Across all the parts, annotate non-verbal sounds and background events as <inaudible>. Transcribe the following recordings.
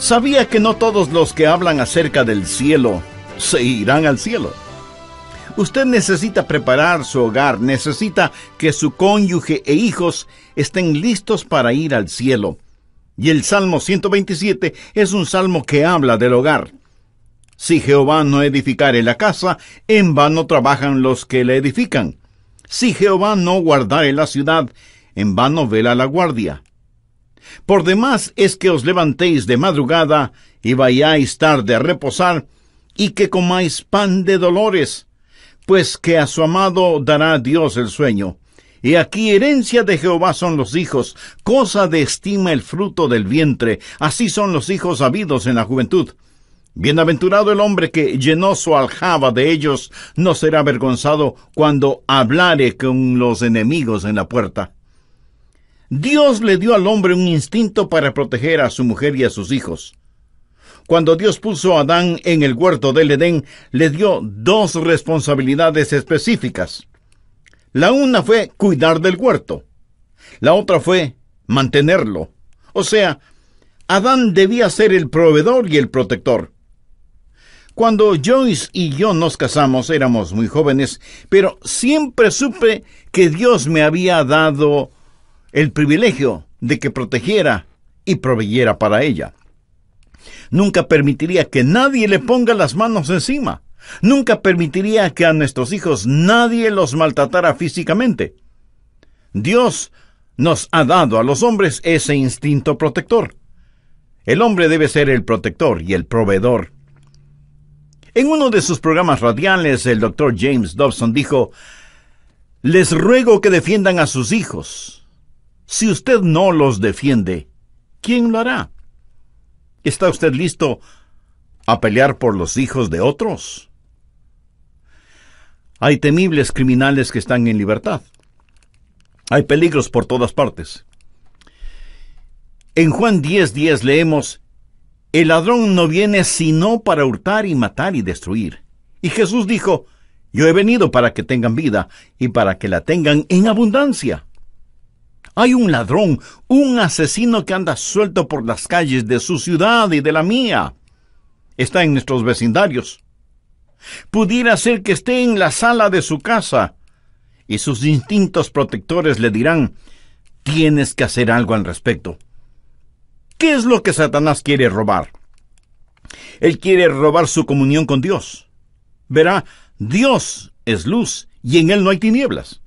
Sabía que no todos los que hablan acerca del cielo se irán al cielo. Usted necesita preparar su hogar, necesita que su cónyuge e hijos estén listos para ir al cielo. Y el Salmo 127 es un salmo que habla del hogar. Si Jehová no edificare la casa, en vano trabajan los que la edifican. Si Jehová no guardare la ciudad, en vano vela la guardia. Por demás es que os levantéis de madrugada y vayáis tarde a reposar, y que comáis pan de dolores, pues que a su amado dará Dios el sueño. Y aquí herencia de Jehová son los hijos, cosa de estima el fruto del vientre, así son los hijos habidos en la juventud. Bienaventurado el hombre que llenó su aljaba de ellos, no será avergonzado cuando hablare con los enemigos en la puerta. Dios le dio al hombre un instinto para proteger a su mujer y a sus hijos. Cuando Dios puso a Adán en el huerto del Edén, le dio dos responsabilidades específicas. La una fue cuidar del huerto. La otra fue mantenerlo. O sea, Adán debía ser el proveedor y el protector. Cuando Joyce y yo nos casamos éramos muy jóvenes, pero siempre supe que Dios me había dado el privilegio de que protegiera y proveyera para ella. Nunca permitiría que nadie le ponga las manos encima. Nunca permitiría que a nuestros hijos nadie los maltratara físicamente. Dios nos ha dado a los hombres ese instinto protector. El hombre debe ser el protector y el proveedor. En uno de sus programas radiales, el doctor James Dobson dijo, Les ruego que defiendan a sus hijos, si usted no los defiende, ¿quién lo hará? ¿Está usted listo a pelear por los hijos de otros? Hay temibles criminales que están en libertad. Hay peligros por todas partes. En Juan 10:10 10 leemos, El ladrón no viene sino para hurtar y matar y destruir. Y Jesús dijo, Yo he venido para que tengan vida y para que la tengan en abundancia. Hay un ladrón, un asesino que anda suelto por las calles de su ciudad y de la mía. Está en nuestros vecindarios. Pudiera ser que esté en la sala de su casa y sus instintos protectores le dirán, tienes que hacer algo al respecto. ¿Qué es lo que Satanás quiere robar? Él quiere robar su comunión con Dios. Verá, Dios es luz y en Él no hay tinieblas.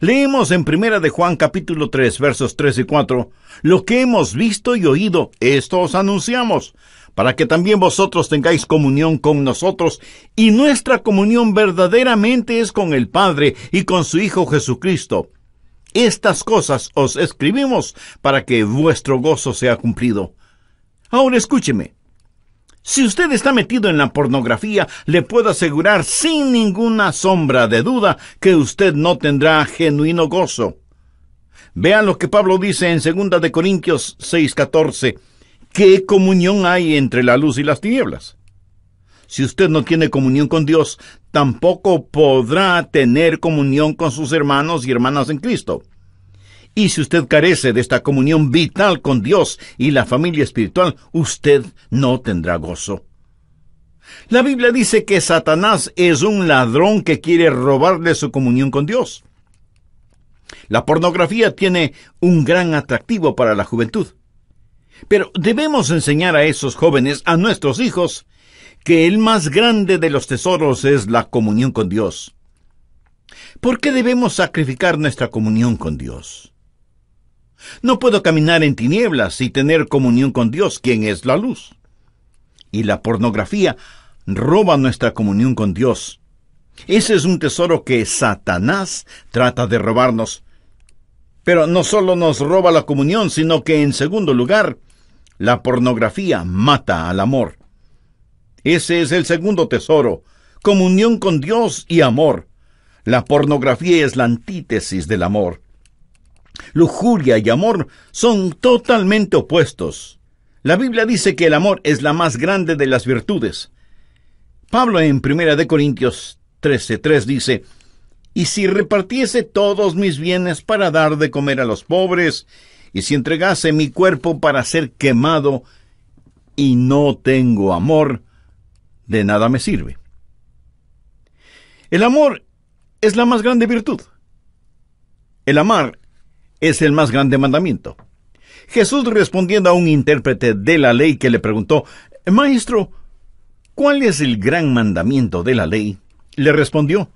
Leemos en Primera de Juan capítulo 3 versos 3 y 4, Lo que hemos visto y oído, esto os anunciamos, para que también vosotros tengáis comunión con nosotros, y nuestra comunión verdaderamente es con el Padre y con su Hijo Jesucristo. Estas cosas os escribimos para que vuestro gozo sea cumplido. Ahora escúcheme. Si usted está metido en la pornografía, le puedo asegurar sin ninguna sombra de duda que usted no tendrá genuino gozo. Vean lo que Pablo dice en 2 de Corintios 6:14. ¿Qué comunión hay entre la luz y las tinieblas? Si usted no tiene comunión con Dios, tampoco podrá tener comunión con sus hermanos y hermanas en Cristo. Y si usted carece de esta comunión vital con Dios y la familia espiritual, usted no tendrá gozo. La Biblia dice que Satanás es un ladrón que quiere robarle su comunión con Dios. La pornografía tiene un gran atractivo para la juventud. Pero debemos enseñar a esos jóvenes, a nuestros hijos, que el más grande de los tesoros es la comunión con Dios. ¿Por qué debemos sacrificar nuestra comunión con Dios? No puedo caminar en tinieblas y tener comunión con Dios, quien es la luz. Y la pornografía roba nuestra comunión con Dios. Ese es un tesoro que Satanás trata de robarnos. Pero no solo nos roba la comunión, sino que en segundo lugar, la pornografía mata al amor. Ese es el segundo tesoro, comunión con Dios y amor. La pornografía es la antítesis del amor. Lujuria y amor son totalmente opuestos. La Biblia dice que el amor es la más grande de las virtudes. Pablo en 1 de Corintios 13:3 dice, "Y si repartiese todos mis bienes para dar de comer a los pobres, y si entregase mi cuerpo para ser quemado, y no tengo amor, de nada me sirve." El amor es la más grande virtud. El amar es el más grande mandamiento. Jesús respondiendo a un intérprete de la ley que le preguntó, Maestro, ¿cuál es el gran mandamiento de la ley? Le respondió,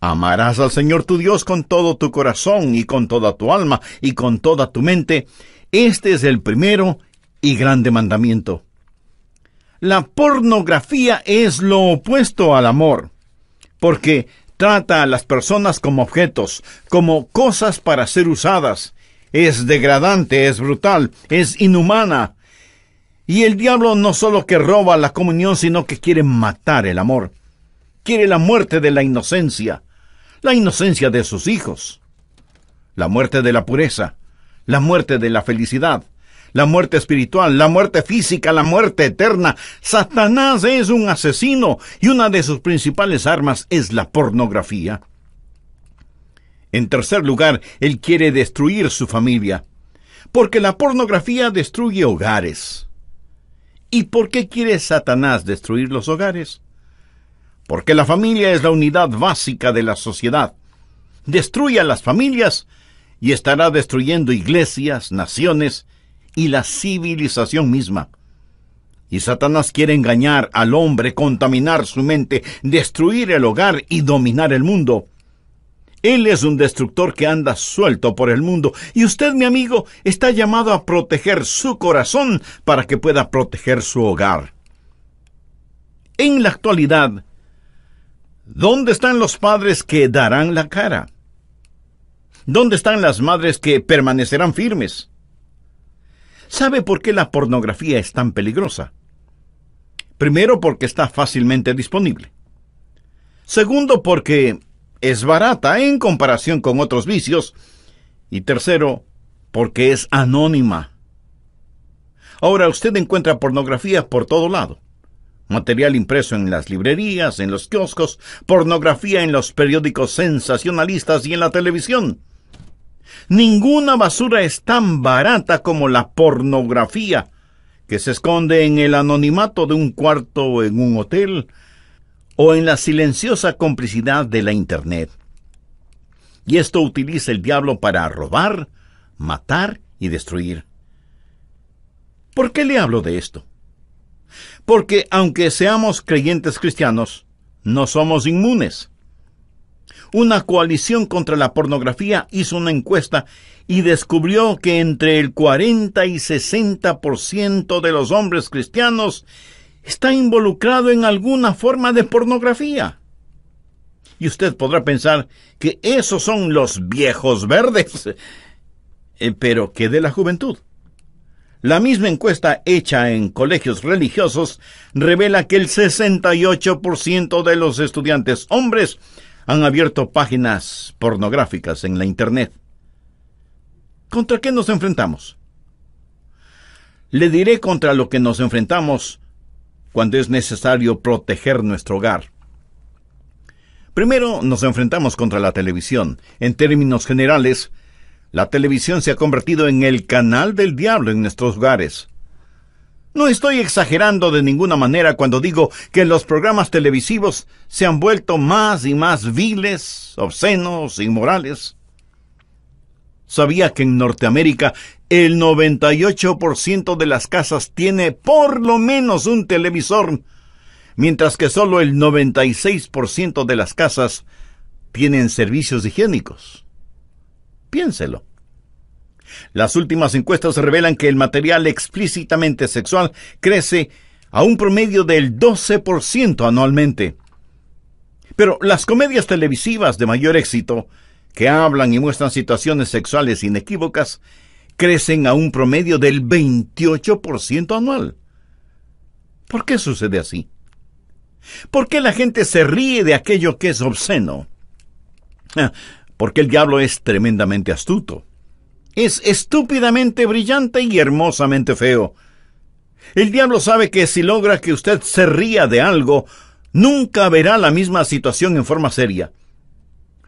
Amarás al Señor tu Dios con todo tu corazón y con toda tu alma y con toda tu mente. Este es el primero y grande mandamiento. La pornografía es lo opuesto al amor, porque Trata a las personas como objetos, como cosas para ser usadas. Es degradante, es brutal, es inhumana. Y el diablo no solo que roba la comunión, sino que quiere matar el amor. Quiere la muerte de la inocencia, la inocencia de sus hijos, la muerte de la pureza, la muerte de la felicidad la muerte espiritual, la muerte física, la muerte eterna. Satanás es un asesino y una de sus principales armas es la pornografía. En tercer lugar, él quiere destruir su familia, porque la pornografía destruye hogares. ¿Y por qué quiere Satanás destruir los hogares? Porque la familia es la unidad básica de la sociedad. Destruye a las familias y estará destruyendo iglesias, naciones y la civilización misma. Y Satanás quiere engañar al hombre, contaminar su mente, destruir el hogar y dominar el mundo. Él es un destructor que anda suelto por el mundo y usted, mi amigo, está llamado a proteger su corazón para que pueda proteger su hogar. En la actualidad, ¿dónde están los padres que darán la cara? ¿Dónde están las madres que permanecerán firmes? ¿Sabe por qué la pornografía es tan peligrosa? Primero porque está fácilmente disponible. Segundo porque es barata en comparación con otros vicios. Y tercero, porque es anónima. Ahora usted encuentra pornografía por todo lado. Material impreso en las librerías, en los kioscos, pornografía en los periódicos sensacionalistas y en la televisión. Ninguna basura es tan barata como la pornografía, que se esconde en el anonimato de un cuarto en un hotel o en la silenciosa complicidad de la Internet. Y esto utiliza el diablo para robar, matar y destruir. ¿Por qué le hablo de esto? Porque aunque seamos creyentes cristianos, no somos inmunes una coalición contra la pornografía hizo una encuesta y descubrió que entre el 40 y 60% de los hombres cristianos está involucrado en alguna forma de pornografía. Y usted podrá pensar que esos son los viejos verdes. <laughs> Eh, pero ¿qué de la juventud? La misma encuesta hecha en colegios religiosos revela que el 68% de los estudiantes hombres han abierto páginas pornográficas en la Internet. ¿Contra qué nos enfrentamos? Le diré contra lo que nos enfrentamos cuando es necesario proteger nuestro hogar. Primero nos enfrentamos contra la televisión. En términos generales, la televisión se ha convertido en el canal del diablo en nuestros hogares. No estoy exagerando de ninguna manera cuando digo que los programas televisivos se han vuelto más y más viles, obscenos, inmorales. ¿Sabía que en Norteamérica el 98% de las casas tiene por lo menos un televisor, mientras que solo el 96% de las casas tienen servicios higiénicos? Piénselo. Las últimas encuestas revelan que el material explícitamente sexual crece a un promedio del 12% anualmente. Pero las comedias televisivas de mayor éxito, que hablan y muestran situaciones sexuales inequívocas, crecen a un promedio del 28% anual. ¿Por qué sucede así? ¿Por qué la gente se ríe de aquello que es obsceno? <laughs> Porque el diablo es tremendamente astuto es estúpidamente brillante y hermosamente feo. El diablo sabe que si logra que usted se ría de algo, nunca verá la misma situación en forma seria.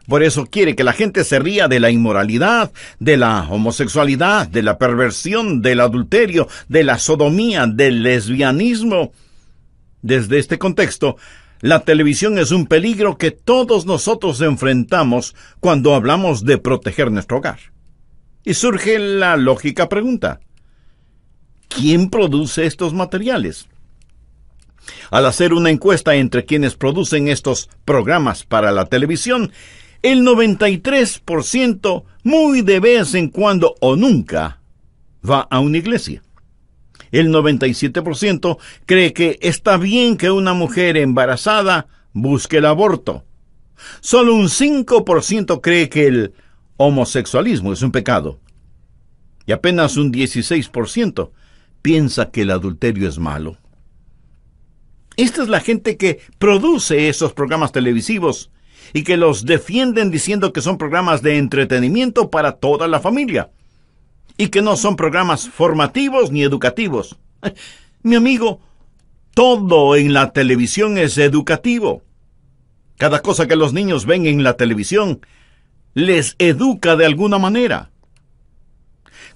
Por eso quiere que la gente se ría de la inmoralidad, de la homosexualidad, de la perversión, del adulterio, de la sodomía, del lesbianismo. Desde este contexto, la televisión es un peligro que todos nosotros enfrentamos cuando hablamos de proteger nuestro hogar. Y surge la lógica pregunta, ¿quién produce estos materiales? Al hacer una encuesta entre quienes producen estos programas para la televisión, el 93% muy de vez en cuando o nunca va a una iglesia. El 97% cree que está bien que una mujer embarazada busque el aborto. Solo un 5% cree que el homosexualismo es un pecado. Y apenas un 16% piensa que el adulterio es malo. Esta es la gente que produce esos programas televisivos y que los defienden diciendo que son programas de entretenimiento para toda la familia y que no son programas formativos ni educativos. <laughs> Mi amigo, todo en la televisión es educativo. Cada cosa que los niños ven en la televisión les educa de alguna manera.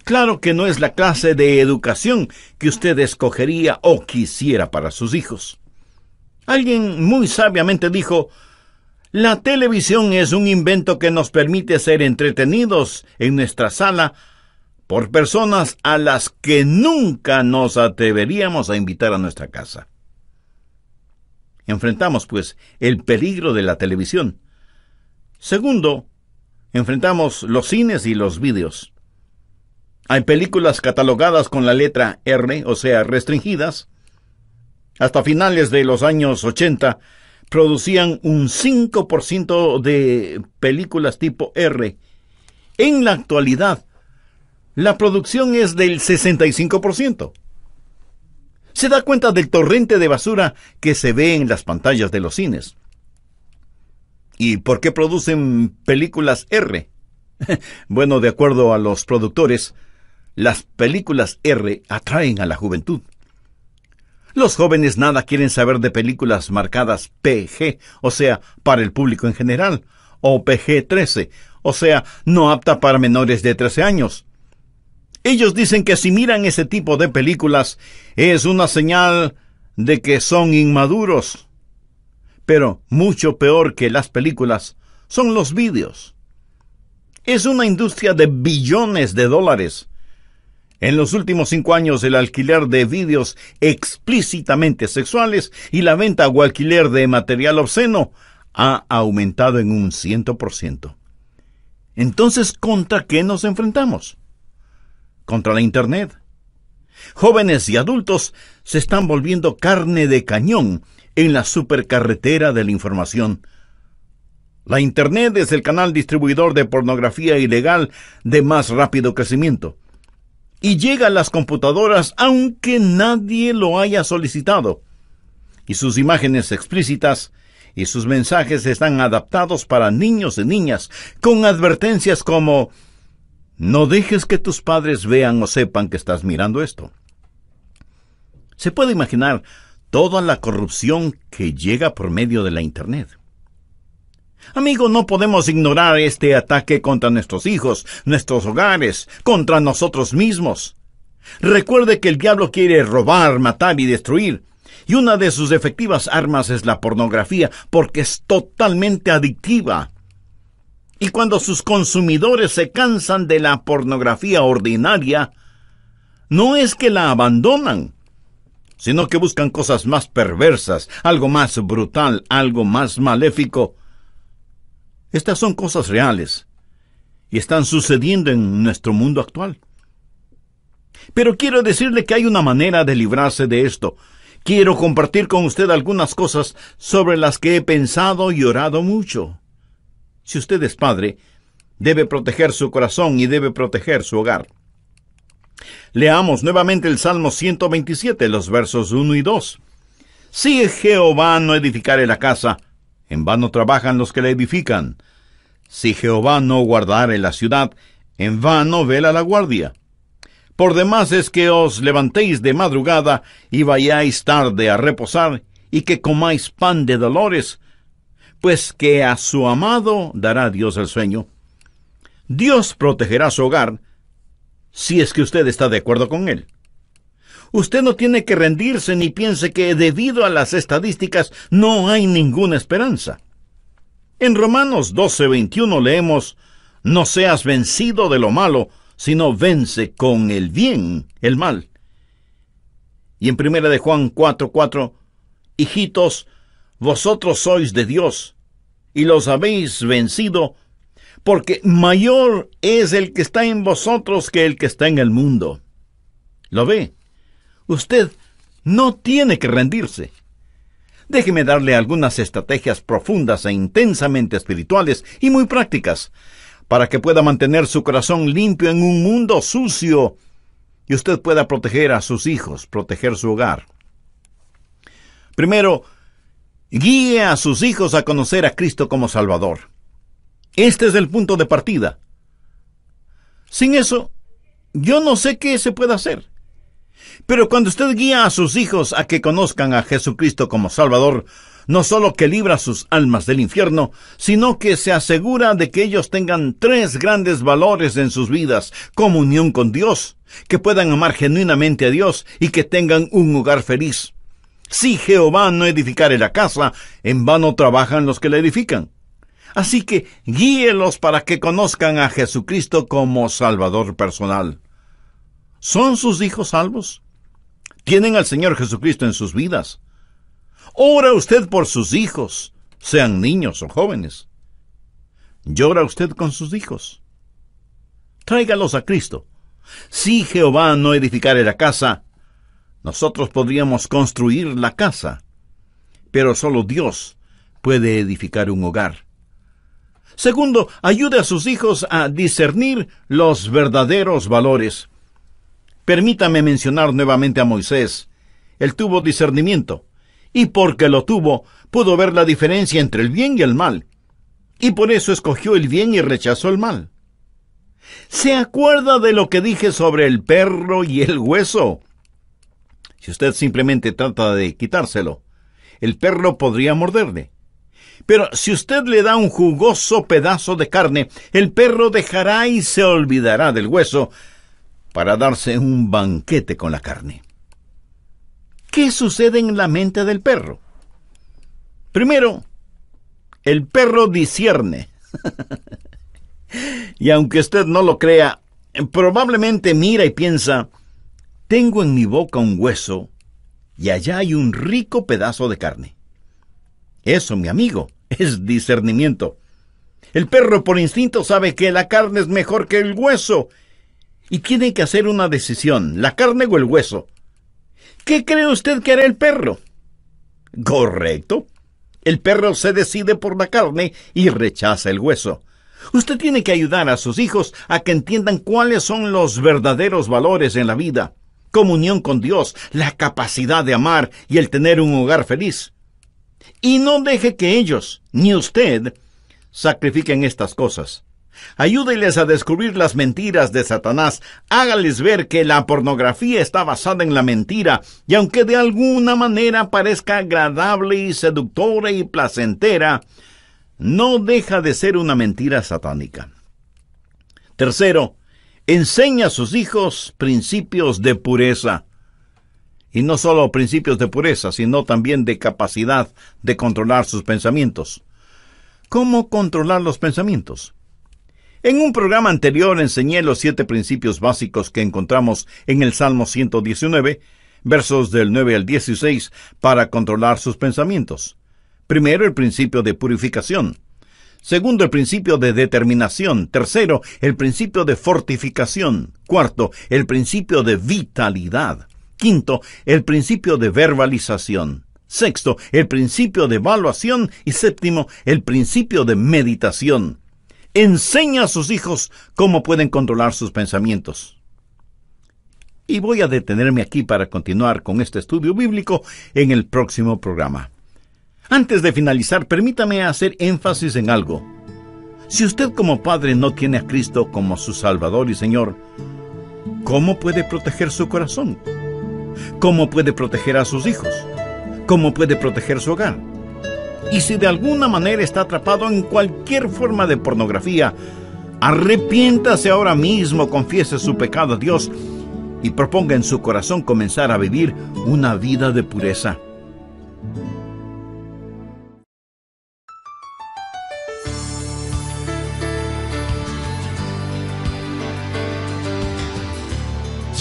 Claro que no es la clase de educación que usted escogería o quisiera para sus hijos. Alguien muy sabiamente dijo, la televisión es un invento que nos permite ser entretenidos en nuestra sala por personas a las que nunca nos atreveríamos a invitar a nuestra casa. Enfrentamos, pues, el peligro de la televisión. Segundo, enfrentamos los cines y los vídeos. Hay películas catalogadas con la letra R, o sea, restringidas. Hasta finales de los años 80 producían un 5% de películas tipo R. En la actualidad, la producción es del 65%. ¿Se da cuenta del torrente de basura que se ve en las pantallas de los cines? ¿Y por qué producen películas R? <laughs> bueno, de acuerdo a los productores, las películas R atraen a la juventud. Los jóvenes nada quieren saber de películas marcadas PG, o sea, para el público en general, o PG-13, o sea, no apta para menores de 13 años. Ellos dicen que si miran ese tipo de películas es una señal de que son inmaduros. Pero mucho peor que las películas son los vídeos. Es una industria de billones de dólares. En los últimos cinco años el alquiler de vídeos explícitamente sexuales y la venta o alquiler de material obsceno ha aumentado en un ciento. Entonces, ¿contra qué nos enfrentamos? Contra la Internet. Jóvenes y adultos se están volviendo carne de cañón en la supercarretera de la información. La Internet es el canal distribuidor de pornografía ilegal de más rápido crecimiento. Y llega a las computadoras aunque nadie lo haya solicitado. Y sus imágenes explícitas y sus mensajes están adaptados para niños y niñas, con advertencias como No dejes que tus padres vean o sepan que estás mirando esto. Se puede imaginar toda la corrupción que llega por medio de la Internet. Amigo, no podemos ignorar este ataque contra nuestros hijos, nuestros hogares, contra nosotros mismos. Recuerde que el diablo quiere robar, matar y destruir, y una de sus efectivas armas es la pornografía, porque es totalmente adictiva. Y cuando sus consumidores se cansan de la pornografía ordinaria, no es que la abandonan, sino que buscan cosas más perversas, algo más brutal, algo más maléfico. Estas son cosas reales y están sucediendo en nuestro mundo actual. Pero quiero decirle que hay una manera de librarse de esto. Quiero compartir con usted algunas cosas sobre las que he pensado y orado mucho. Si usted es padre, debe proteger su corazón y debe proteger su hogar. Leamos nuevamente el Salmo 127, los versos 1 y 2. Si Jehová no edificare la casa, en vano trabajan los que la edifican. Si Jehová no guardare la ciudad, en vano vela la guardia. Por demás es que os levantéis de madrugada y vayáis tarde a reposar y que comáis pan de dolores, pues que a su amado dará Dios el sueño. Dios protegerá su hogar, si es que usted está de acuerdo con él. Usted no tiene que rendirse ni piense que debido a las estadísticas no hay ninguna esperanza. En Romanos 12:21 leemos, No seas vencido de lo malo, sino vence con el bien el mal. Y en primera de Juan 4:4, 4, Hijitos, vosotros sois de Dios, y los habéis vencido, porque mayor es el que está en vosotros que el que está en el mundo. ¿Lo ve? Usted no tiene que rendirse. Déjeme darle algunas estrategias profundas e intensamente espirituales y muy prácticas para que pueda mantener su corazón limpio en un mundo sucio y usted pueda proteger a sus hijos, proteger su hogar. Primero, guíe a sus hijos a conocer a Cristo como Salvador. Este es el punto de partida. Sin eso, yo no sé qué se puede hacer. Pero cuando usted guía a sus hijos a que conozcan a Jesucristo como Salvador, no solo que libra sus almas del infierno, sino que se asegura de que ellos tengan tres grandes valores en sus vidas, comunión con Dios, que puedan amar genuinamente a Dios y que tengan un hogar feliz. Si Jehová no edificare la casa, en vano trabajan los que la edifican. Así que guíelos para que conozcan a Jesucristo como Salvador personal. ¿Son sus hijos salvos? ¿Tienen al Señor Jesucristo en sus vidas? ¿Ora usted por sus hijos, sean niños o jóvenes? ¿Llora usted con sus hijos? Tráigalos a Cristo. Si Jehová no edificara la casa, nosotros podríamos construir la casa, pero solo Dios puede edificar un hogar. Segundo, ayude a sus hijos a discernir los verdaderos valores. Permítame mencionar nuevamente a Moisés. Él tuvo discernimiento, y porque lo tuvo, pudo ver la diferencia entre el bien y el mal, y por eso escogió el bien y rechazó el mal. ¿Se acuerda de lo que dije sobre el perro y el hueso? Si usted simplemente trata de quitárselo, el perro podría morderle. Pero si usted le da un jugoso pedazo de carne, el perro dejará y se olvidará del hueso para darse un banquete con la carne. ¿Qué sucede en la mente del perro? Primero, el perro discierne. <laughs> y aunque usted no lo crea, probablemente mira y piensa, tengo en mi boca un hueso y allá hay un rico pedazo de carne. Eso, mi amigo, es discernimiento. El perro por instinto sabe que la carne es mejor que el hueso y tiene que hacer una decisión, la carne o el hueso. ¿Qué cree usted que hará el perro? Correcto. El perro se decide por la carne y rechaza el hueso. Usted tiene que ayudar a sus hijos a que entiendan cuáles son los verdaderos valores en la vida. Comunión con Dios, la capacidad de amar y el tener un hogar feliz. Y no deje que ellos, ni usted, sacrifiquen estas cosas. Ayúdeles a descubrir las mentiras de Satanás. Hágales ver que la pornografía está basada en la mentira, y aunque de alguna manera parezca agradable y seductora y placentera, no deja de ser una mentira satánica. Tercero, enseña a sus hijos principios de pureza y no solo principios de pureza, sino también de capacidad de controlar sus pensamientos. ¿Cómo controlar los pensamientos? En un programa anterior enseñé los siete principios básicos que encontramos en el Salmo 119, versos del 9 al 16, para controlar sus pensamientos. Primero, el principio de purificación. Segundo, el principio de determinación. Tercero, el principio de fortificación. Cuarto, el principio de vitalidad. Quinto, el principio de verbalización. Sexto, el principio de evaluación. Y séptimo, el principio de meditación. Enseña a sus hijos cómo pueden controlar sus pensamientos. Y voy a detenerme aquí para continuar con este estudio bíblico en el próximo programa. Antes de finalizar, permítame hacer énfasis en algo. Si usted como padre no tiene a Cristo como su Salvador y Señor, ¿cómo puede proteger su corazón? cómo puede proteger a sus hijos, cómo puede proteger su hogar. Y si de alguna manera está atrapado en cualquier forma de pornografía, arrepiéntase ahora mismo, confiese su pecado a Dios y proponga en su corazón comenzar a vivir una vida de pureza.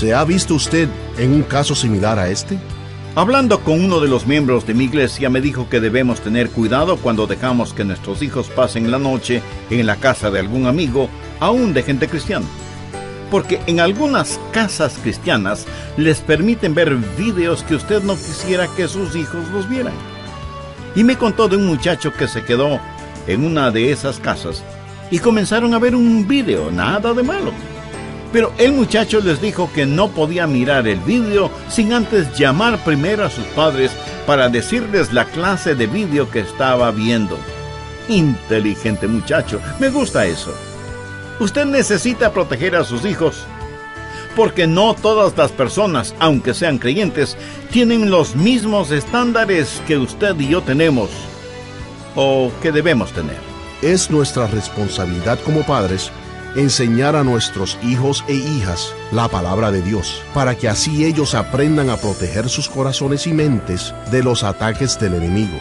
¿Se ha visto usted en un caso similar a este? Hablando con uno de los miembros de mi iglesia me dijo que debemos tener cuidado cuando dejamos que nuestros hijos pasen la noche en la casa de algún amigo, aún de gente cristiana. Porque en algunas casas cristianas les permiten ver videos que usted no quisiera que sus hijos los vieran. Y me contó de un muchacho que se quedó en una de esas casas y comenzaron a ver un video, nada de malo pero el muchacho les dijo que no podía mirar el vídeo sin antes llamar primero a sus padres para decirles la clase de vídeo que estaba viendo. Inteligente muchacho, me gusta eso. Usted necesita proteger a sus hijos, porque no todas las personas, aunque sean creyentes, tienen los mismos estándares que usted y yo tenemos, o que debemos tener. Es nuestra responsabilidad como padres enseñar a nuestros hijos e hijas la palabra de Dios, para que así ellos aprendan a proteger sus corazones y mentes de los ataques del enemigo.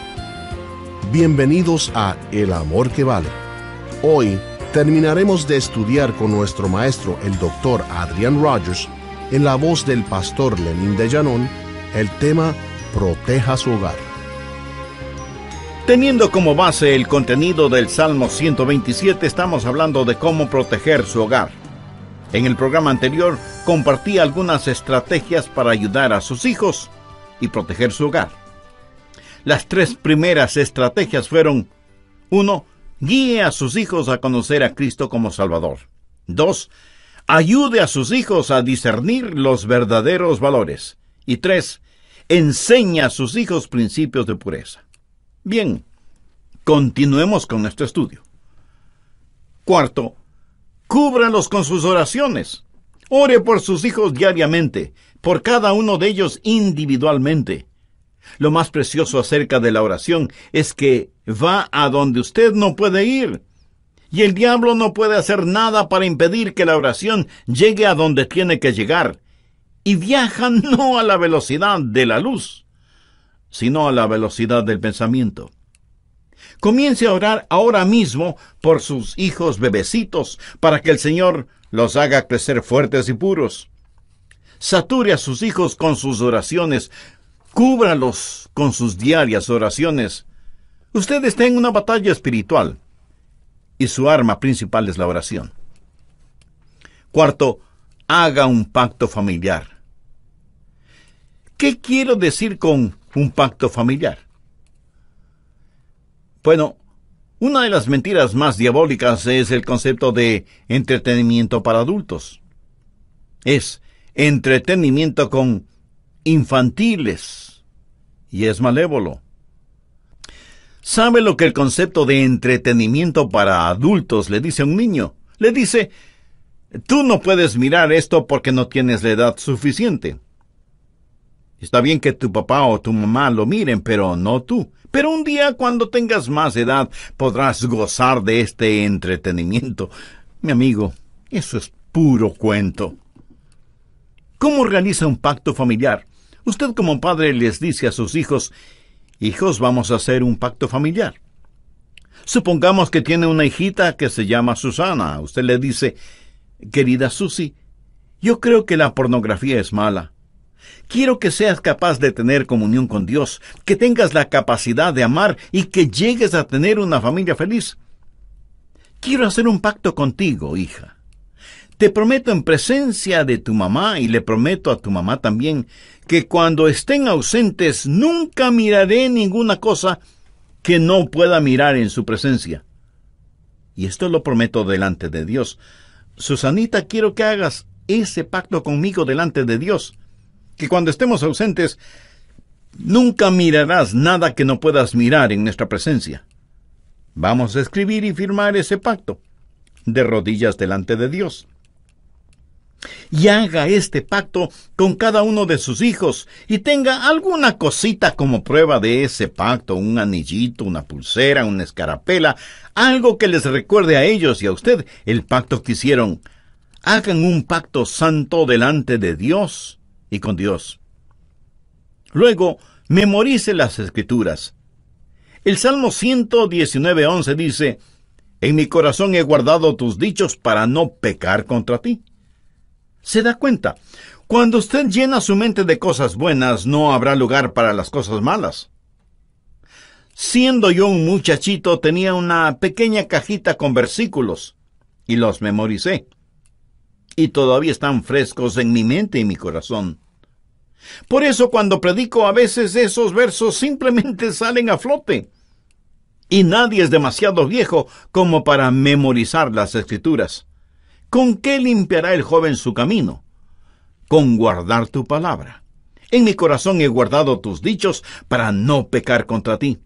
Bienvenidos a El Amor que Vale. Hoy terminaremos de estudiar con nuestro maestro, el doctor Adrian Rogers, en la voz del pastor Lenín de Llanón, el tema Proteja su hogar. Teniendo como base el contenido del Salmo 127, estamos hablando de cómo proteger su hogar. En el programa anterior compartí algunas estrategias para ayudar a sus hijos y proteger su hogar. Las tres primeras estrategias fueron 1. Guíe a sus hijos a conocer a Cristo como Salvador. 2. Ayude a sus hijos a discernir los verdaderos valores. Y 3. Enseña a sus hijos principios de pureza. Bien, continuemos con nuestro estudio. Cuarto, cúbralos con sus oraciones. Ore por sus hijos diariamente, por cada uno de ellos individualmente. Lo más precioso acerca de la oración es que va a donde usted no puede ir. Y el diablo no puede hacer nada para impedir que la oración llegue a donde tiene que llegar. Y viaja <laughs> no a la velocidad de la luz sino a la velocidad del pensamiento. Comience a orar ahora mismo por sus hijos bebecitos para que el Señor los haga crecer fuertes y puros. Sature a sus hijos con sus oraciones, cúbralos con sus diarias oraciones. Ustedes está en una batalla espiritual y su arma principal es la oración. Cuarto, haga un pacto familiar. ¿Qué quiero decir con un pacto familiar. Bueno, una de las mentiras más diabólicas es el concepto de entretenimiento para adultos. Es entretenimiento con infantiles y es malévolo. ¿Sabe lo que el concepto de entretenimiento para adultos le dice a un niño? Le dice, tú no puedes mirar esto porque no tienes la edad suficiente. Está bien que tu papá o tu mamá lo miren, pero no tú. Pero un día cuando tengas más edad podrás gozar de este entretenimiento. Mi amigo, eso es puro cuento. ¿Cómo realiza un pacto familiar? Usted como padre les dice a sus hijos, hijos, vamos a hacer un pacto familiar. Supongamos que tiene una hijita que se llama Susana. Usted le dice, querida Susi, yo creo que la pornografía es mala. Quiero que seas capaz de tener comunión con Dios, que tengas la capacidad de amar y que llegues a tener una familia feliz. Quiero hacer un pacto contigo, hija. Te prometo en presencia de tu mamá y le prometo a tu mamá también que cuando estén ausentes nunca miraré ninguna cosa que no pueda mirar en su presencia. Y esto lo prometo delante de Dios. Susanita, quiero que hagas ese pacto conmigo delante de Dios que cuando estemos ausentes, nunca mirarás nada que no puedas mirar en nuestra presencia. Vamos a escribir y firmar ese pacto, de rodillas delante de Dios. Y haga este pacto con cada uno de sus hijos y tenga alguna cosita como prueba de ese pacto, un anillito, una pulsera, una escarapela, algo que les recuerde a ellos y a usted el pacto que hicieron. Hagan un pacto santo delante de Dios y con Dios. Luego, memorice las escrituras. El Salmo 119.11 dice, En mi corazón he guardado tus dichos para no pecar contra ti. ¿Se da cuenta? Cuando usted llena su mente de cosas buenas, no habrá lugar para las cosas malas. Siendo yo un muchachito, tenía una pequeña cajita con versículos y los memoricé. Y todavía están frescos en mi mente y mi corazón. Por eso cuando predico a veces esos versos simplemente <laughs> salen a flote. Y nadie es demasiado viejo como para memorizar las escrituras. ¿Con qué limpiará el joven su camino? Con guardar tu palabra. En mi corazón he guardado tus dichos para no pecar contra ti.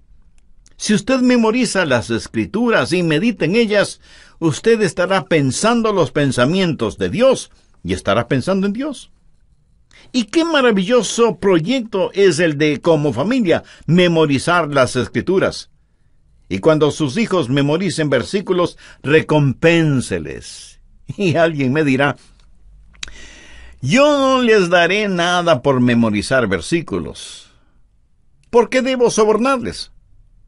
Si usted memoriza las escrituras y medita en ellas, usted estará pensando los pensamientos de Dios y estará pensando en Dios. Y qué maravilloso proyecto es el de, como familia, memorizar las escrituras. Y cuando sus hijos memoricen versículos, recompénseles. <laughs> Y alguien me dirá, yo no les daré nada por memorizar versículos. ¿Por qué debo sobornarles?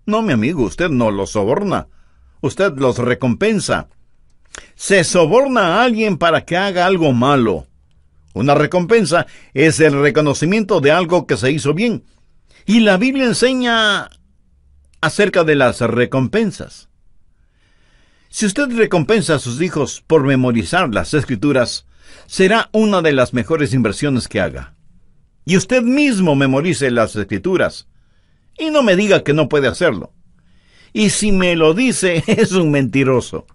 No, mi amigo, usted no los soborna. Usted los recompensa. Se soborna a alguien para que haga algo malo. Una recompensa es el reconocimiento de algo que se hizo bien. Y la Biblia enseña acerca de las recompensas. Si usted recompensa a sus hijos por memorizar las escrituras, será una de las mejores inversiones que haga. Y usted mismo memorice las escrituras. Y no me diga que no puede hacerlo. Y si me lo dice, <laughs> es un mentiroso.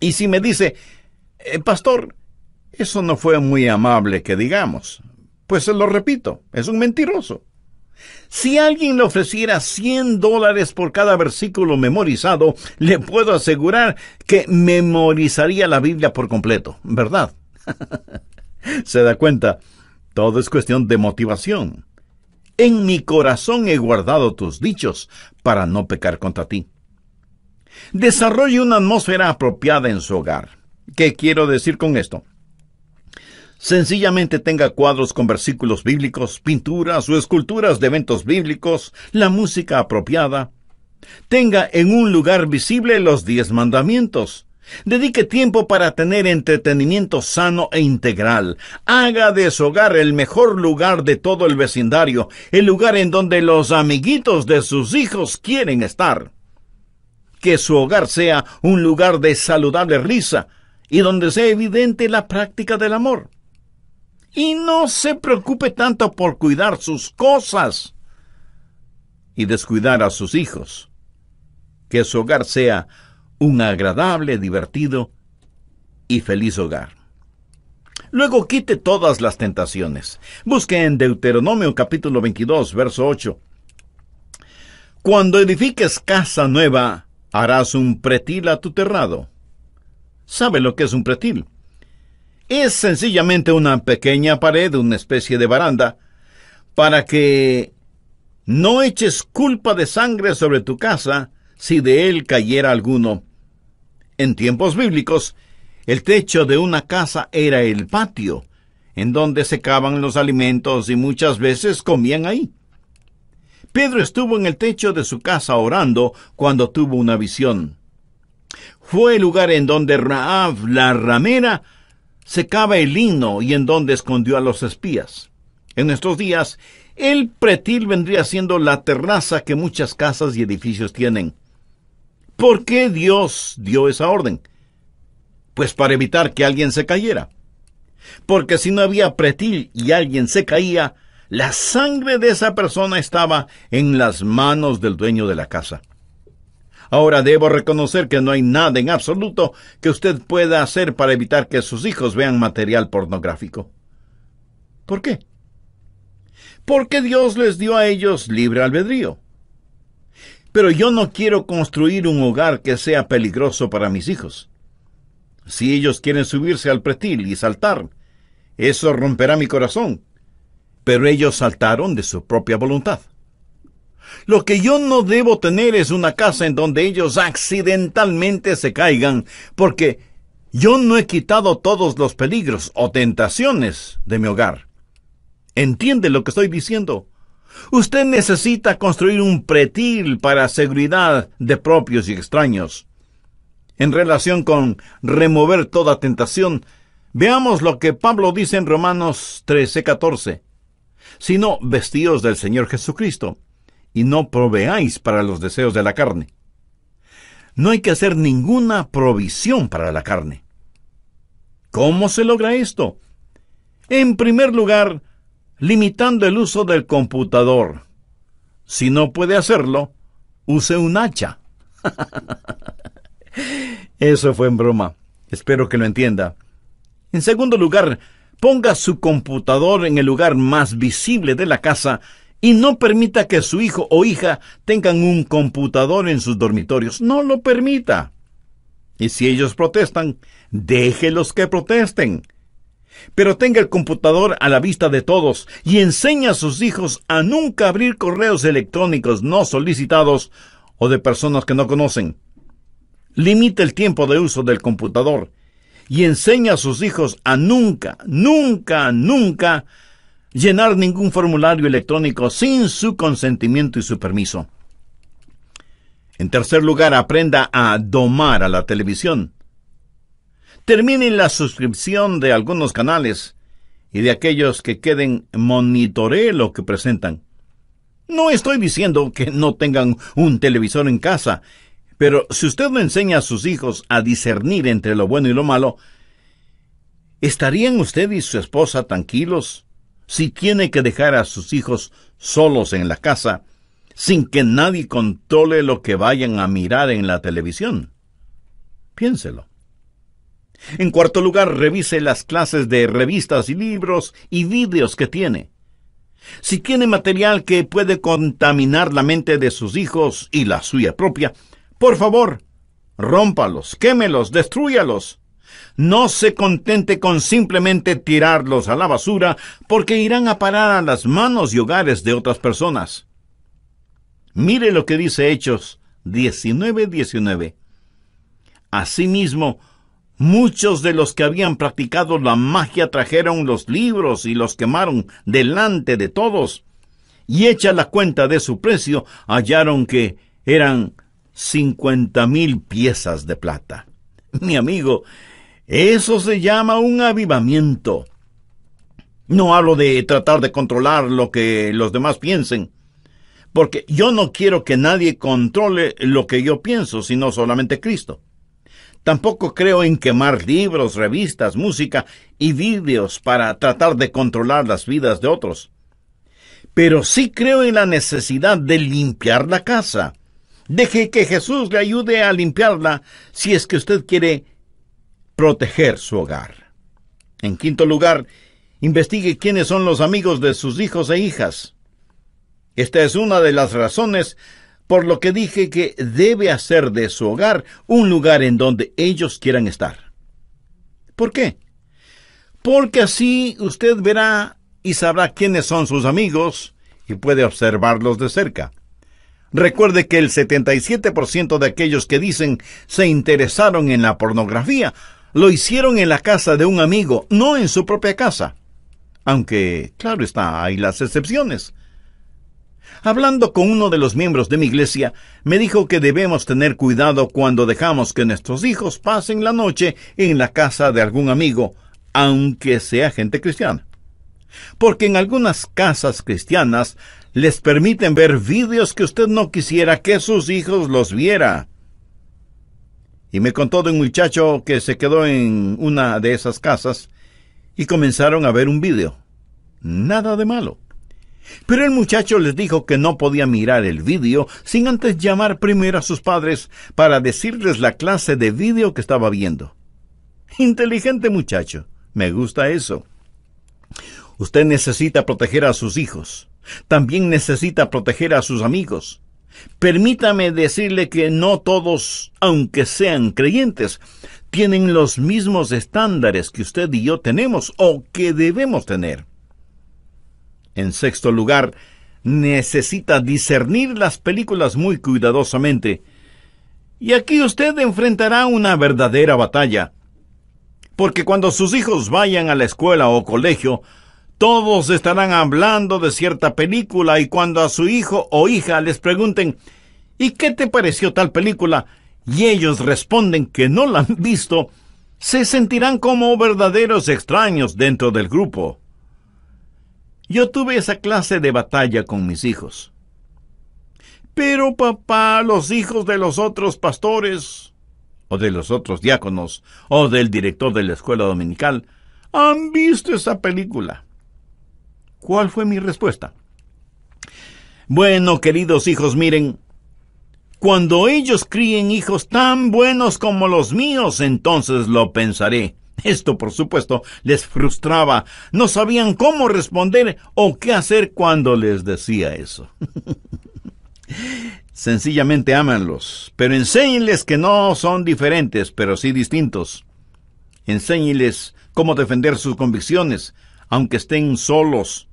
Y si me dice, eh, pastor, eso no fue muy amable que digamos. Pues se lo repito, es un mentiroso. Si alguien le ofreciera 100 dólares por cada versículo memorizado, le puedo asegurar que memorizaría la Biblia por completo, ¿verdad? <laughs> se da cuenta, todo es cuestión de motivación. En mi corazón he guardado tus dichos para no pecar contra ti. Desarrolle una atmósfera apropiada en su hogar. ¿Qué quiero decir con esto? Sencillamente tenga cuadros con versículos bíblicos, pinturas o esculturas de eventos bíblicos, la música apropiada. Tenga en un lugar visible los diez mandamientos. Dedique tiempo para tener entretenimiento sano e integral. Haga de su hogar el mejor lugar de todo el vecindario, el lugar en donde los amiguitos de sus hijos quieren estar. Que su hogar sea un lugar de saludable risa y donde sea evidente la práctica del amor y no se preocupe tanto por cuidar sus cosas y descuidar a sus hijos. Que su hogar sea un agradable, divertido y feliz hogar. Luego quite todas las tentaciones. Busque en Deuteronomio capítulo 22, verso 8. Cuando edifiques casa nueva, harás un pretil a tu terrado. ¿Sabe lo que es un pretil? Es sencillamente una pequeña pared, una especie de baranda, para que no eches culpa de sangre sobre tu casa si de él cayera alguno. En tiempos bíblicos, el techo de una casa era el patio, en donde secaban los alimentos y muchas veces comían ahí. Pedro estuvo en el techo de su casa orando cuando tuvo una visión. Fue el lugar en donde Raab, la ramera, secaba el lino y en donde escondió a los espías. En estos días, el pretil vendría siendo la terraza que muchas casas y edificios tienen. ¿Por qué Dios dio esa orden? Pues para evitar que alguien se cayera. Porque si no había pretil y alguien se caía, la sangre de esa persona estaba en las manos del dueño de la casa. Ahora debo reconocer que no hay nada en absoluto que usted pueda hacer para evitar que sus hijos vean material pornográfico. ¿Por qué? Porque Dios les dio a ellos libre albedrío. Pero yo no quiero construir un hogar que sea peligroso para mis hijos. Si ellos quieren subirse al pretil y saltar, eso romperá mi corazón. Pero ellos saltaron de su propia voluntad. Lo que yo no debo tener es una casa en donde ellos accidentalmente se caigan, porque yo no he quitado todos los peligros o tentaciones de mi hogar. ¿Entiende lo que estoy diciendo? Usted necesita construir un pretil para seguridad de propios y extraños. En relación con remover toda tentación, veamos lo que Pablo dice en Romanos 13, 14. Sino vestidos del Señor Jesucristo y no proveáis para los deseos de la carne. No hay que hacer ninguna provisión para la carne. ¿Cómo se logra esto? En primer lugar, limitando el uso del computador. Si no puede hacerlo, use un hacha. <laughs> Eso fue en broma. Espero que lo entienda. En segundo lugar, ponga su computador en el lugar más visible de la casa y no permita que su hijo o hija tengan un computador en sus dormitorios. No lo permita. Y si ellos protestan, déjelos que protesten. Pero tenga el computador a la vista de todos y enseña a sus hijos a nunca abrir correos electrónicos no solicitados o de personas que no conocen. Limite el tiempo de uso del computador y enseña a sus hijos a nunca, nunca, nunca llenar ningún formulario electrónico sin su consentimiento y su permiso. En tercer lugar, aprenda a domar a la televisión. Termine la suscripción de algunos canales y de aquellos que queden monitoree lo que presentan. No estoy diciendo que no tengan un televisor en casa, pero si usted no enseña a sus hijos a discernir entre lo bueno y lo malo, ¿estarían usted y su esposa tranquilos si tiene que dejar a sus hijos solos en la casa, sin que nadie controle lo que vayan a mirar en la televisión. Piénselo. En cuarto lugar, revise las clases de revistas y libros y vídeos que tiene. Si tiene material que puede contaminar la mente de sus hijos y la suya propia, por favor, rómpalos, quémelos, destruyalos. No se contente con simplemente tirarlos a la basura porque irán a parar a las manos y hogares de otras personas. Mire lo que dice Hechos 19:19. Asimismo, muchos de los que habían practicado la magia trajeron los libros y los quemaron delante de todos. Y hecha la cuenta de su precio, hallaron que eran cincuenta mil piezas de plata. Mi amigo, eso se llama un avivamiento. No hablo de tratar de controlar lo que los demás piensen, porque yo no quiero que nadie controle lo que yo pienso, sino solamente Cristo. Tampoco creo en quemar libros, revistas, música y vídeos para tratar de controlar las vidas de otros. Pero sí creo en la necesidad de limpiar la casa. Deje que Jesús le ayude a limpiarla si es que usted quiere proteger su hogar. En quinto lugar, investigue quiénes son los amigos de sus hijos e hijas. Esta es una de las razones por lo que dije que debe hacer de su hogar un lugar en donde ellos quieran estar. ¿Por qué? Porque así usted verá y sabrá quiénes son sus amigos y puede observarlos de cerca. Recuerde que el 77% de aquellos que dicen se interesaron en la pornografía lo hicieron en la casa de un amigo, no en su propia casa. Aunque, claro está, hay las excepciones. Hablando con uno de los miembros de mi iglesia, me dijo que debemos tener cuidado cuando dejamos que nuestros hijos pasen la noche en la casa de algún amigo, aunque sea gente cristiana. Porque en algunas casas cristianas les permiten ver vídeos que usted no quisiera que sus hijos los viera. Y me contó de un muchacho que se quedó en una de esas casas y comenzaron a ver un vídeo. Nada de malo. Pero el muchacho les dijo que no podía mirar el vídeo sin antes llamar primero a sus padres para decirles la clase de vídeo que estaba viendo. Inteligente muchacho, me gusta eso. Usted necesita proteger a sus hijos. También necesita proteger a sus amigos. Permítame decirle que no todos, aunque sean creyentes, tienen los mismos estándares que usted y yo tenemos o que debemos tener. En sexto lugar, necesita discernir las películas muy cuidadosamente. Y aquí usted enfrentará una verdadera batalla. Porque cuando sus hijos vayan a la escuela o colegio, todos estarán hablando de cierta película y cuando a su hijo o hija les pregunten, ¿y qué te pareció tal película? y ellos responden que no la han visto, se sentirán como verdaderos extraños dentro del grupo. Yo tuve esa clase de batalla con mis hijos. Pero papá, los hijos de los otros pastores, o de los otros diáconos, o del director de la escuela dominical, han visto esa película. ¿Cuál fue mi respuesta? Bueno, queridos hijos, miren, cuando ellos críen hijos tan buenos como los míos, entonces lo pensaré. Esto, por supuesto, les frustraba. No sabían cómo responder o qué hacer cuando les decía eso. <laughs> Sencillamente ámanlos, pero enséñenles que no son diferentes, pero sí distintos. Enséñenles cómo defender sus convicciones, aunque estén solos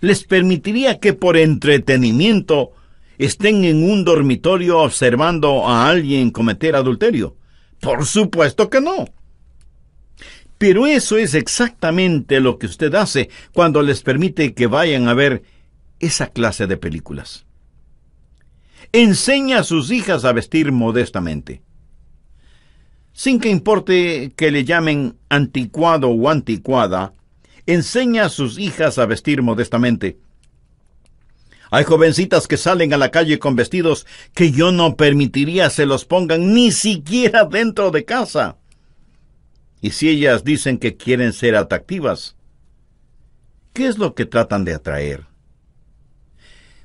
les permitiría que por entretenimiento estén en un dormitorio observando a alguien cometer adulterio? Por supuesto que no. Pero eso es exactamente lo que usted hace cuando les permite que vayan a ver esa clase de películas. Enseña a sus hijas a vestir modestamente. Sin que importe que le llamen anticuado o anticuada, enseña a sus hijas a vestir modestamente. Hay jovencitas que salen a la calle con vestidos que yo no permitiría se los pongan ni siquiera dentro de casa. Y si ellas dicen que quieren ser atractivas, ¿qué es lo que tratan de atraer?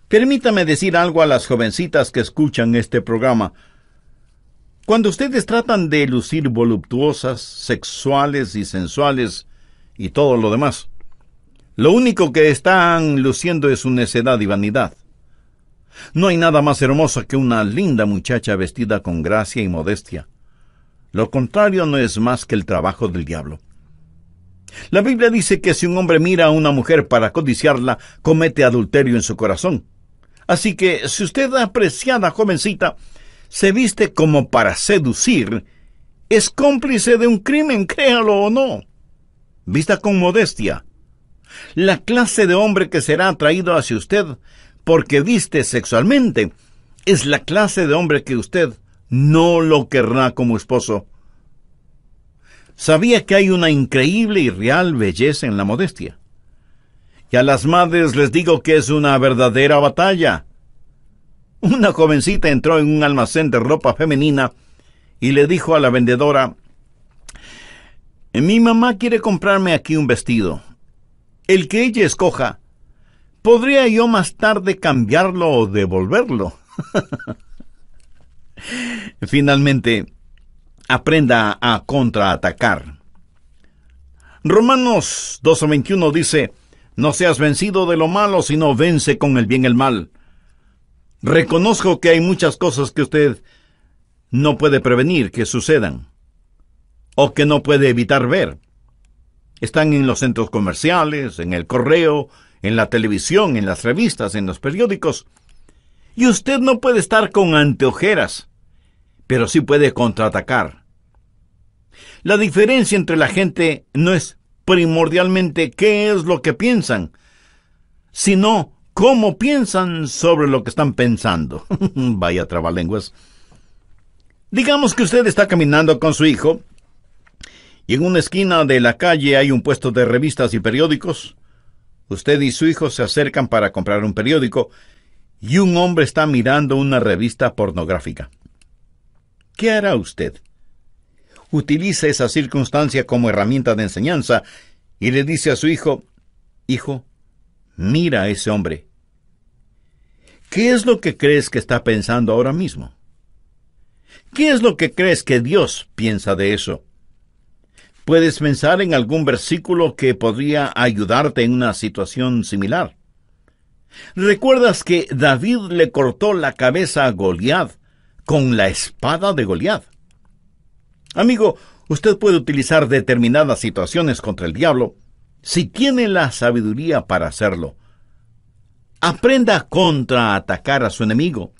Permítame decir algo a las jovencitas que escuchan este programa. Cuando ustedes tratan de lucir voluptuosas, sexuales y sensuales, y todo lo demás. Lo único que están luciendo es su necedad y vanidad. No hay nada más hermoso que una linda muchacha vestida con gracia y modestia. Lo contrario no es más que el trabajo del diablo. La Biblia dice que si un hombre mira a una mujer para codiciarla, comete adulterio en su corazón. Así que si usted, apreciada jovencita, se viste como para seducir, es cómplice de un crimen, créalo o no vista con modestia, la clase de hombre que será atraído hacia usted porque viste sexualmente es la clase de hombre que usted no lo querrá como esposo. Sabía que hay una increíble y real belleza en la modestia. Y a las madres les digo que es una verdadera batalla. Una jovencita entró en un almacén de ropa femenina y le dijo a la vendedora, mi mamá quiere comprarme aquí un vestido. El que ella escoja. ¿Podría yo más tarde cambiarlo o devolverlo? <laughs> Finalmente, aprenda a contraatacar. Romanos 12:21 dice, No seas vencido de lo malo, sino vence con el bien el mal. Reconozco que hay muchas cosas que usted no puede prevenir que sucedan o que no puede evitar ver. Están en los centros comerciales, en el correo, en la televisión, en las revistas, en los periódicos. Y usted no puede estar con anteojeras, pero sí puede contraatacar. La diferencia entre la gente no es primordialmente qué es lo que piensan, sino cómo piensan sobre lo que están pensando. <laughs> Vaya trabalenguas. Digamos que usted está caminando con su hijo y en una esquina de la calle hay un puesto de revistas y periódicos. Usted y su hijo se acercan para comprar un periódico y un hombre está mirando una revista pornográfica. ¿Qué hará usted? Utiliza esa circunstancia como herramienta de enseñanza y le dice a su hijo, Hijo, mira a ese hombre. ¿Qué es lo que crees que está pensando ahora mismo? ¿Qué es lo que crees que Dios piensa de eso? ¿Puedes pensar en algún versículo que podría ayudarte en una situación similar? ¿Recuerdas que David le cortó la cabeza a Goliat con la espada de Goliat? Amigo, usted puede utilizar determinadas situaciones contra el diablo si tiene la sabiduría para hacerlo. Aprenda a contraatacar a su enemigo.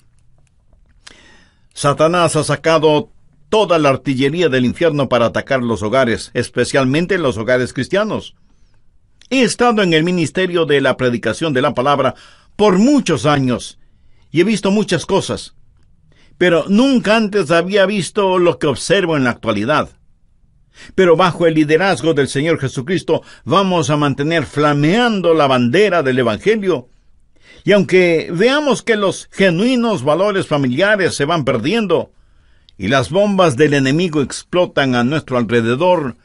Satanás ha sacado toda la artillería del infierno para atacar los hogares, especialmente los hogares cristianos. He estado en el ministerio de la predicación de la palabra por muchos años y he visto muchas cosas, pero nunca antes había visto lo que observo en la actualidad. Pero bajo el liderazgo del Señor Jesucristo vamos a mantener flameando la bandera del Evangelio. Y aunque veamos que los genuinos valores familiares se van perdiendo, y las bombas del enemigo explotan a nuestro alrededor,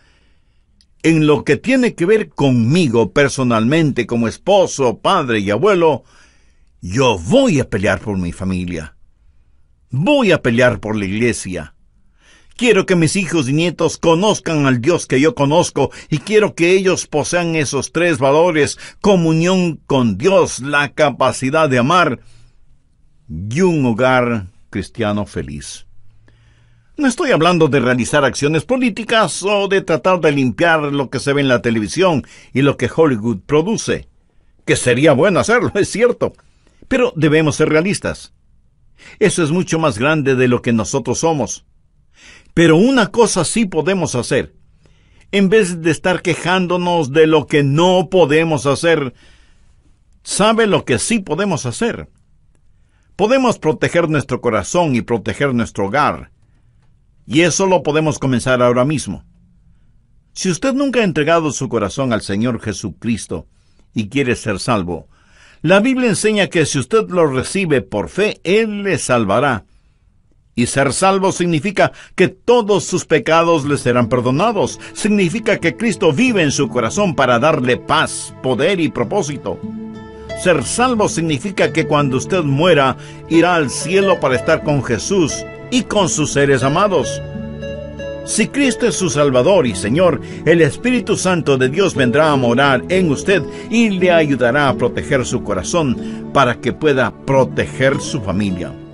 en lo que tiene que ver conmigo personalmente como esposo, padre y abuelo, yo voy a pelear por mi familia. Voy a pelear por la iglesia. Quiero que mis hijos y nietos conozcan al Dios que yo conozco y quiero que ellos posean esos tres valores, comunión con Dios, la capacidad de amar y un hogar cristiano feliz. No estoy hablando de realizar acciones políticas o de tratar de limpiar lo que se ve en la televisión y lo que Hollywood produce. Que sería bueno hacerlo, <laughs> es cierto. Pero debemos ser realistas. Eso es mucho más grande de lo que nosotros somos. Pero una cosa sí podemos hacer. En vez de estar quejándonos de lo que no podemos hacer, sabe lo que sí podemos hacer. Podemos proteger nuestro corazón y proteger nuestro hogar y eso lo podemos comenzar ahora mismo. Si usted nunca ha entregado su corazón al Señor Jesucristo y quiere ser salvo, la Biblia enseña que si usted lo recibe por fe, Él le salvará. Y ser salvo significa que todos sus pecados le serán perdonados. Significa que Cristo vive en su corazón para darle paz, poder y propósito. Ser salvo significa que cuando usted muera, irá al cielo para estar con Jesús y con sus seres amados. Si Cristo es su Salvador y Señor, el Espíritu Santo de Dios vendrá a morar en usted y le ayudará a proteger su corazón para que pueda proteger su familia.